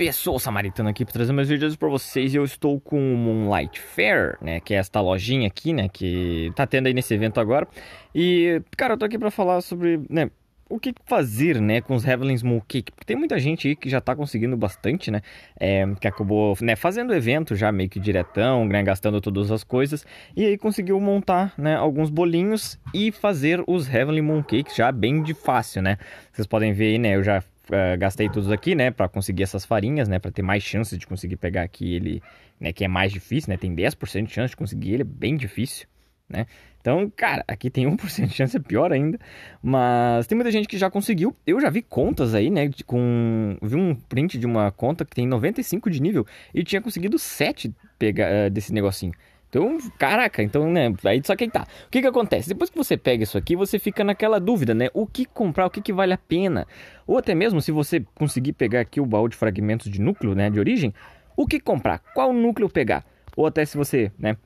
pessoal samaritano aqui para trazer meus vídeos para vocês. Eu estou com o Moonlight Fair, né, que é esta lojinha aqui, né, que tá tendo aí nesse evento agora. E, cara, eu tô aqui para falar sobre, né, o que fazer, né, com os Heavenly Moon Cake? Porque tem muita gente aí que já tá conseguindo bastante, né, é, que acabou, né, fazendo evento já meio que diretão, né, gastando todas as coisas, e aí conseguiu montar, né, alguns bolinhos e fazer os Heavenly Moon Cakes já bem de fácil, né? Vocês podem ver aí, né, eu já ah, gastei todos aqui, né, para conseguir essas farinhas, né, para ter mais chances de conseguir pegar aqui ele, né, que é mais difícil, né, tem 10% de chance de conseguir ele, é bem difícil, né. Então, cara, aqui tem 1% de chance, é pior ainda, mas tem muita gente que já conseguiu. Eu já vi contas aí, né, com... Vi um print de uma conta que tem 95 de nível e tinha conseguido 7 pegar, ah, desse negocinho. Então, caraca, então, né? Aí só quem tá. O que que acontece? Depois que você pega isso aqui, você fica naquela dúvida, né? O que comprar, o que que vale a pena? Ou até mesmo se você conseguir pegar aqui o baú de fragmentos de núcleo, né, de origem, o que comprar? Qual núcleo pegar? Ou até se você, né,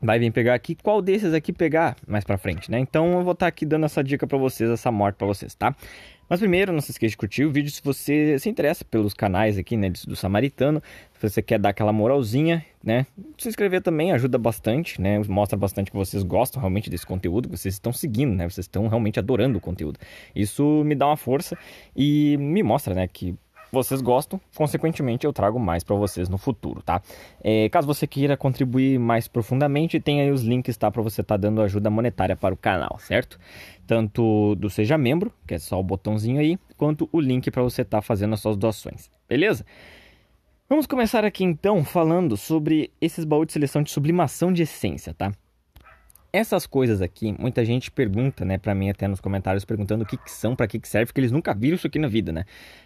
vai vir pegar aqui, qual desses aqui pegar mais para frente, né? Então eu vou estar tá aqui dando essa dica para vocês, essa morte para vocês, tá? Mas primeiro, não se esqueça de curtir o vídeo se você se interessa pelos canais aqui, né, do Samaritano, se você quer dar aquela moralzinha, né? Se inscrever também ajuda bastante, né? Mostra bastante que vocês gostam realmente desse conteúdo, que vocês estão seguindo, né? Vocês estão realmente adorando o conteúdo. Isso me dá uma força e me mostra, né, que vocês gostam, consequentemente eu trago mais para vocês no futuro, tá? É, caso você queira contribuir mais profundamente, tem aí os links, tá? Para você estar tá dando ajuda monetária para o canal, certo? Tanto do Seja Membro, que é só o botãozinho aí, quanto o link para você estar tá fazendo as suas doações, beleza? Vamos começar aqui então falando sobre esses baús de seleção de sublimação de essência, tá? Essas coisas aqui, muita gente pergunta, né, para mim até nos comentários, perguntando o que, que são, para que, que serve, porque eles nunca viram isso aqui na vida, né?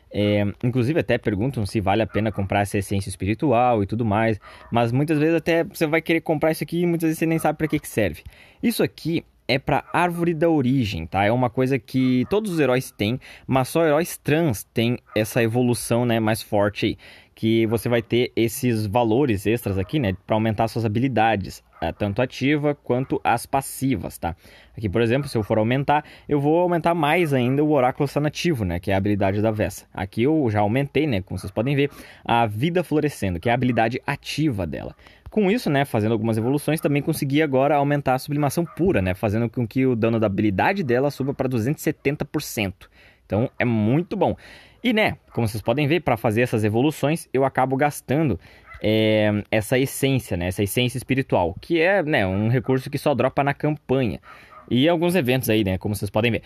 É, inclusive até perguntam se vale a pena comprar essa essência espiritual e tudo mais, mas muitas vezes até você vai querer comprar isso aqui e muitas vezes você nem sabe para que, que serve. Isso aqui é para árvore da origem, tá? É uma coisa que todos os heróis têm, mas só heróis trans têm essa evolução, né, mais forte aí que você vai ter esses valores extras aqui, né, para aumentar suas habilidades, eh, tanto ativa quanto as passivas, tá? Aqui, por exemplo, se eu for aumentar, eu vou aumentar mais ainda o oráculo sanativo, né, que é a habilidade da Vessa. Aqui eu já aumentei, né, como vocês podem ver, a vida florescendo, que é a habilidade ativa dela. Com isso, né, fazendo algumas evoluções, também consegui agora aumentar a sublimação pura, né, fazendo com que o dano da habilidade dela suba para 270%. Então é muito bom. E né, como vocês podem ver, para fazer essas evoluções, eu acabo gastando é, essa essência, né, essa essência espiritual, que é né, um recurso que só dropa na campanha. E alguns eventos aí, né, como vocês podem ver.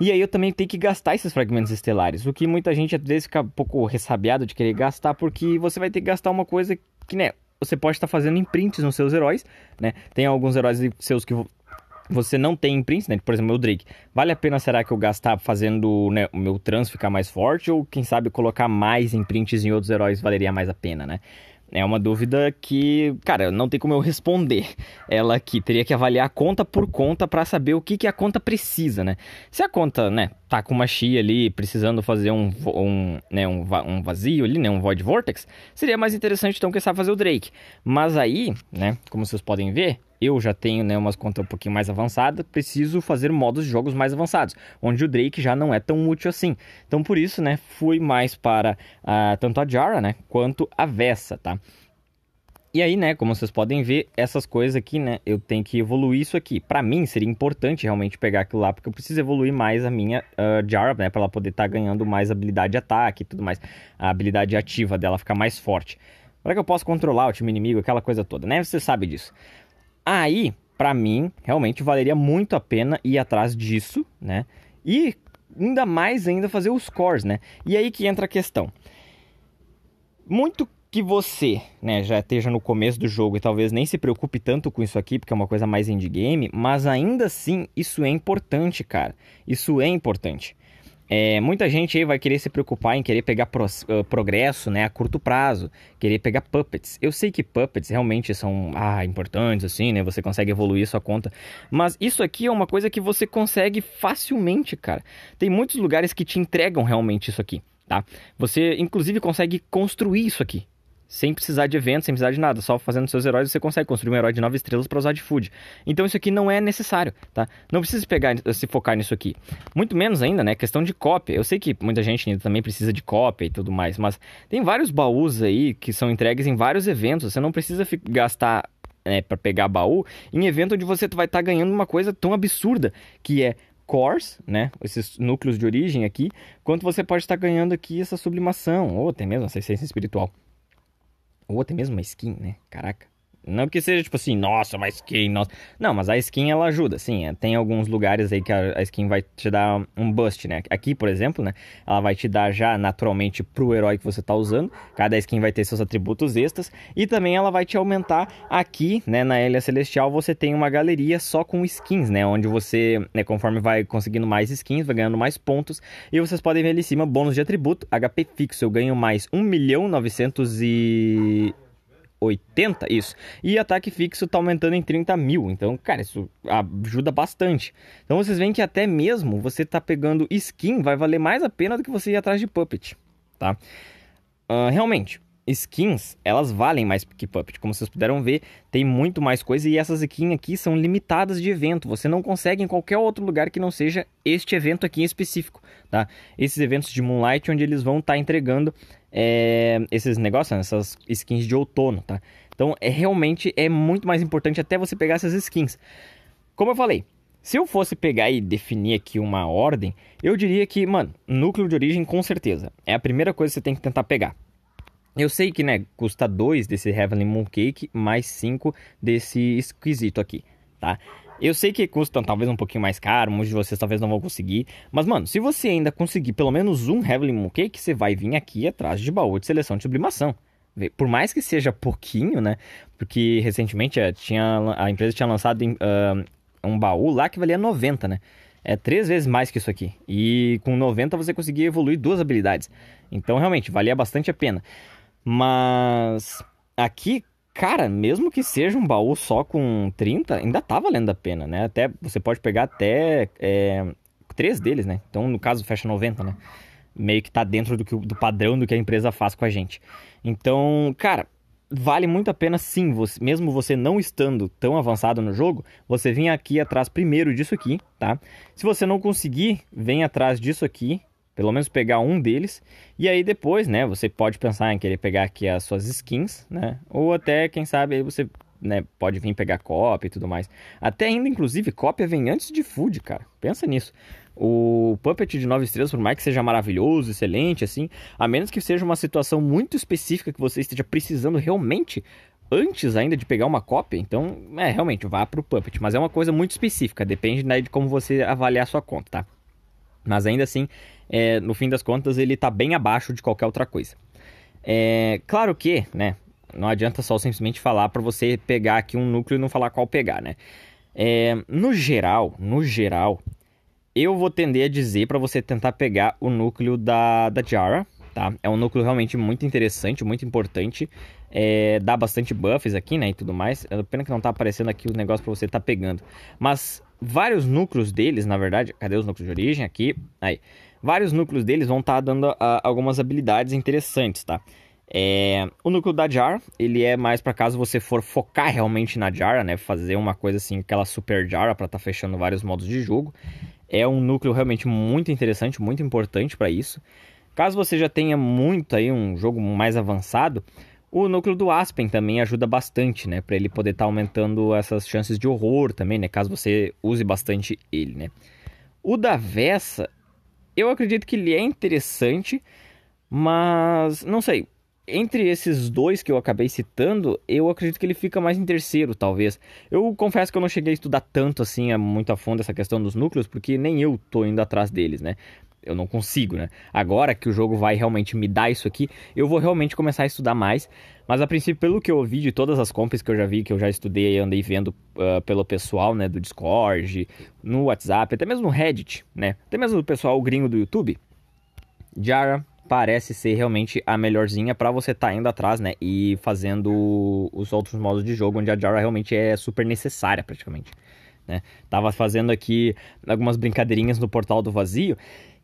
E aí eu também tenho que gastar esses fragmentos estelares, o que muita gente às vezes fica um pouco ressabiado de querer gastar, porque você vai ter que gastar uma coisa que, né, você pode estar fazendo imprints nos seus heróis, né? Tem alguns heróis seus que você não tem imprints, né? Por exemplo, meu Drake. Vale a pena, será que eu gastar fazendo né, o meu trans ficar mais forte? Ou, quem sabe, colocar mais imprints em outros heróis valeria mais a pena, né? É uma dúvida que, cara, não tem como eu responder. Ela aqui teria que avaliar conta por conta para saber o que, que a conta precisa, né? Se a conta, né, tá com uma chia ali, precisando fazer um, um, né, um, um vazio ali, né, um void vortex, seria mais interessante então que sabe fazer o Drake. Mas aí, né, como vocês podem ver, eu já tenho né, umas contas um pouquinho mais avançadas, preciso fazer modos de jogos mais avançados, onde o Drake já não é tão útil assim. Então por isso, né, fui mais para uh, tanto a Jara, né, quanto a Vessa, tá? E aí, né, como vocês podem ver, essas coisas aqui, né, eu tenho que evoluir isso aqui. Para mim, seria importante realmente pegar aquilo lá, porque eu preciso evoluir mais a minha uh, Jara, né, para ela poder estar tá ganhando mais habilidade de ataque e tudo mais. A habilidade ativa dela ficar mais forte. Para que eu possa controlar o time inimigo, aquela coisa toda, né? Você sabe disso. Aí, para mim, realmente valeria muito a pena ir atrás disso, né? E ainda mais ainda fazer os cores, né? E aí que entra a questão. Muito que você, né, já esteja no começo do jogo e talvez nem se preocupe tanto com isso aqui, porque é uma coisa mais indie game, mas ainda assim isso é importante, cara. Isso é importante. É, muita gente aí vai querer se preocupar em querer pegar pro, uh, progresso né, a curto prazo, querer pegar puppets. Eu sei que puppets realmente são ah, importantes, assim, né? Você consegue evoluir sua conta. Mas isso aqui é uma coisa que você consegue facilmente, cara. Tem muitos lugares que te entregam realmente isso aqui. Tá? Você, inclusive, consegue construir isso aqui sem precisar de eventos, sem precisar de nada, só fazendo seus heróis você consegue construir um herói de 9 estrelas para usar de food. Então isso aqui não é necessário, tá? Não precisa pegar, se focar nisso aqui. Muito menos ainda, né? Questão de cópia. Eu sei que muita gente ainda também precisa de cópia e tudo mais, mas tem vários baús aí que são entregues em vários eventos. Você não precisa gastar né, para pegar baú em evento onde você vai estar tá ganhando uma coisa tão absurda que é cores, né? Esses núcleos de origem aqui, quanto você pode estar tá ganhando aqui essa sublimação, ou até mesmo essa essência espiritual. Ou até mesmo uma skin, né? Caraca. Não porque seja tipo assim, nossa, mas skin, nossa. Não, mas a skin ela ajuda, sim. É, tem alguns lugares aí que a, skin vai te dar um boost, né? Aqui, por exemplo, né? Ela vai te dar já naturalmente pro herói que você tá usando. Cada skin vai ter seus atributos extras. E também ela vai te aumentar aqui, né? Na Ilha Celestial você tem uma galeria só com skins, né? Onde você, né, conforme vai conseguindo mais skins, vai ganhando mais pontos. E vocês podem ver ali em cima, bônus de atributo, HP fixo. Eu ganho mais 1 milhão 900 e. 80, isso. E ataque fixo tá aumentando em 30 mil. Então, cara, isso ajuda bastante. Então vocês veem que até mesmo você tá pegando skin vai valer mais a pena do que você ir atrás de puppet, tá? Uh, realmente, skins, elas valem mais que Puppet. Como vocês puderam ver, tem muito mais coisa e essas skins aqui são limitadas de evento. Você não consegue em qualquer outro lugar que não seja este evento aqui em específico, tá? Esses eventos de Moonlight, onde eles vão estar tá entregando é, esses negócios, né? essas skins de outono, tá? Então, é, realmente é muito mais importante até você pegar essas skins. Como eu falei, se eu fosse pegar e definir aqui uma ordem, eu diria que, mano, núcleo de origem com certeza é a primeira coisa que você tem que tentar pegar. Eu sei que né, custa 2 desse Heavenly Mooncake, mais 5 desse esquisito aqui, tá? Eu sei que custa talvez um pouquinho mais caro, muitos de vocês talvez não vão conseguir. Mas, mano, se você ainda conseguir pelo menos um Heavenly Mooncake, você vai vir aqui atrás de baú de seleção de sublimação. Por mais que seja pouquinho, né? Porque recentemente eh, tinha, a empresa tinha lançado ah, um baú lá que valia 90, né? É três vezes mais que isso aqui. E com 90 você conseguia evoluir duas habilidades. Então, realmente, valia bastante a pena. Mas aqui, cara, mesmo que seja um baú só com 30, ainda tá valendo a pena, né? Até você pode pegar até é, três deles, né? Então, no caso, fecha 90, né? Meio que tá dentro do, que, do padrão do que a empresa faz com a gente. Então, cara, vale muito a pena sim, você, mesmo você não estando tão avançado no jogo, você vem aqui atrás primeiro disso aqui, tá? Se você não conseguir, vem atrás disso aqui pelo menos pegar um deles. E aí depois, né, você pode pensar em querer pegar aqui as suas skins, né? Ou até, quem sabe, aí você né, pode vir pegar cópia e tudo mais. Até ainda, inclusive, cópia vem antes de food, cara. Pensa nisso. O Puppet de 9 estrelas, por mais que seja maravilhoso, excelente, assim, a menos que seja uma situação muito específica que você esteja precisando realmente antes ainda de pegar uma cópia, então, é, realmente, vá pro Puppet. Mas é uma coisa muito específica, depende né, de como você avaliar a sua conta, tá? Mas ainda assim, é, no fim das contas, ele está bem abaixo de qualquer outra coisa. É, claro que, né? Não adianta só simplesmente falar para você pegar aqui um núcleo e não falar qual pegar, né? É, no geral, no geral, eu vou tender a dizer para você tentar pegar o núcleo da, da Jara, tá? É um núcleo realmente muito interessante, muito importante. É, dá bastante buffs aqui, né? E tudo mais. É pena que não tá aparecendo aqui o negócio para você tá pegando. Mas vários núcleos deles, na verdade, cadê os núcleos de origem aqui? Aí, vários núcleos deles vão estar tá dando ah, algumas habilidades interessantes, tá? É, o núcleo da Jar, ele é mais para caso você for focar realmente na Jara, né? Fazer uma coisa assim, aquela super Jara para estar tá fechando vários modos de jogo. É um núcleo realmente muito interessante, muito importante para isso. Caso você já tenha muito aí um jogo mais avançado, o núcleo do Aspen também ajuda bastante, né? Para ele poder estar tá aumentando essas chances de horror também, né? Caso você use bastante ele, né? O da Vessa, eu acredito que ele é interessante, mas não sei. Entre esses dois que eu acabei citando, eu acredito que ele fica mais em terceiro, talvez. Eu confesso que eu não cheguei a estudar tanto assim, muito a fundo essa questão dos núcleos, porque nem eu tô indo atrás deles, né? eu não consigo, né? Agora que o jogo vai realmente me dar isso aqui, eu vou realmente começar a estudar mais. Mas a princípio, pelo que eu ouvi de todas as compras que eu já vi, que eu já estudei e andei vendo uh, pelo pessoal, né, do Discord, no WhatsApp, até mesmo no Reddit, né? Até mesmo o pessoal gringo do YouTube. Jara parece ser realmente a melhorzinha para você estar tá indo atrás, né, e fazendo os outros modos de jogo onde a Jara realmente é super necessária, praticamente. Né? Tava fazendo aqui algumas brincadeirinhas no portal do vazio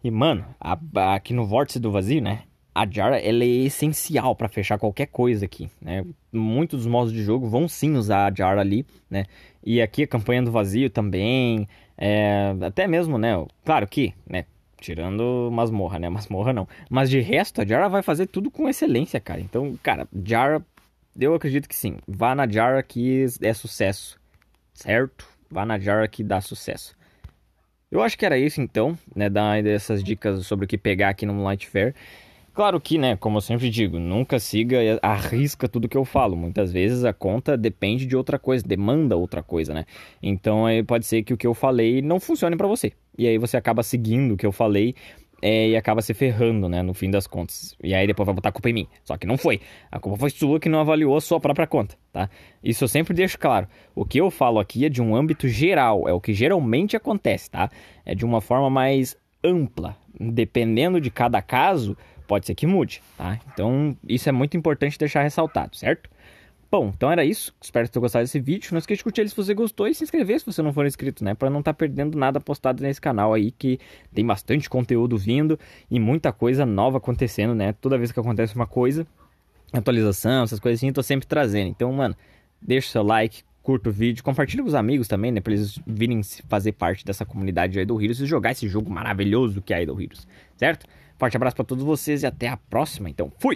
e, mano, a, a, aqui no vórtice do vazio, né? A jar ela é essencial para fechar qualquer coisa aqui, né? Muitos dos modos de jogo vão sim usar a jar ali, né? E aqui a campanha do vazio também, é, até mesmo, né? Claro que, né? Tirando masmorra, né? Masmorra não. Mas de resto, a Jara vai fazer tudo com excelência, cara. Então, cara, Jara, eu acredito que sim. Vá na Jara que é sucesso, certo? Vá na Jara que dá sucesso. Eu acho que era isso então, né? Dar essas dicas sobre o que pegar aqui no Light Fair. Claro que, né, como eu sempre digo, nunca siga e arrisca tudo que eu falo. Muitas vezes a conta depende de outra coisa, demanda outra coisa, né? Então pode ser que o que eu falei não funcione para você. E aí você acaba seguindo o que eu falei é, e acaba se ferrando, né? No fim das contas. E aí depois vai botar a culpa em mim. Só que não foi. A culpa foi sua que não avaliou a sua própria conta, tá? Isso eu sempre deixo claro. O que eu falo aqui é de um âmbito geral, é o que geralmente acontece, tá? É de uma forma mais ampla. Dependendo de cada caso, pode ser que mude, tá? Então isso é muito importante deixar ressaltado, certo? Bom, então era isso. Espero que tenham gostado desse vídeo. Não esqueça de curtir ele se você gostou e se inscrever se você não for inscrito, né? Para não estar tá perdendo nada postado nesse canal aí, que tem bastante conteúdo vindo e muita coisa nova acontecendo, né? Toda vez que acontece uma coisa, atualização, essas coisas assim, eu tô sempre trazendo. Então, mano, deixa o seu like, curta o vídeo, compartilha com os amigos também, né? Pra eles virem fazer parte dessa comunidade de Idol Heroes e jogar esse jogo maravilhoso que é Idol Heroes, certo? Forte abraço para todos vocês e até a próxima. Então, fui!